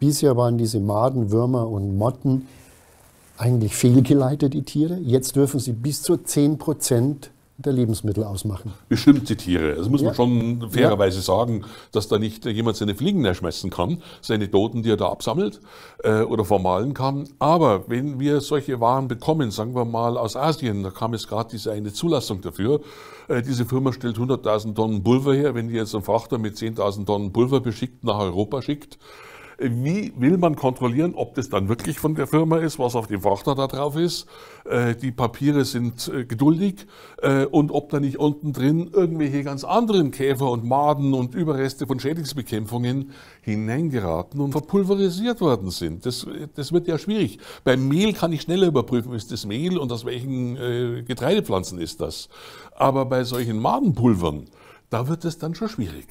Bisher waren diese Maden, Würmer und Motten eigentlich fehlgeleitete Tiere. Jetzt dürfen sie bis zu 10 Prozent der Lebensmittel ausmachen. Bestimmte Tiere. Das also muss ja. man schon fairerweise ja. sagen, dass da nicht jemand seine Fliegen erschmeißen kann, seine Toten, die er da absammelt äh, oder vermalen kann. Aber wenn wir solche Waren bekommen, sagen wir mal aus Asien, da kam es gerade diese eine Zulassung dafür. Äh, diese Firma stellt 100.000 Tonnen Pulver her. Wenn die jetzt einen Frachter mit 10.000 Tonnen Pulver beschickt, nach Europa schickt, wie will man kontrollieren, ob das dann wirklich von der Firma ist, was auf dem Frachter da drauf ist? Äh, die Papiere sind äh, geduldig äh, und ob da nicht unten drin irgendwelche ganz anderen Käfer und Maden und Überreste von Schädlingsbekämpfungen hineingeraten und verpulverisiert worden sind. Das, das wird ja schwierig. Beim Mehl kann ich schneller überprüfen, ist das Mehl und aus welchen Getreidepflanzen ist das. Aber bei solchen Madenpulvern, da wird es dann schon schwierig.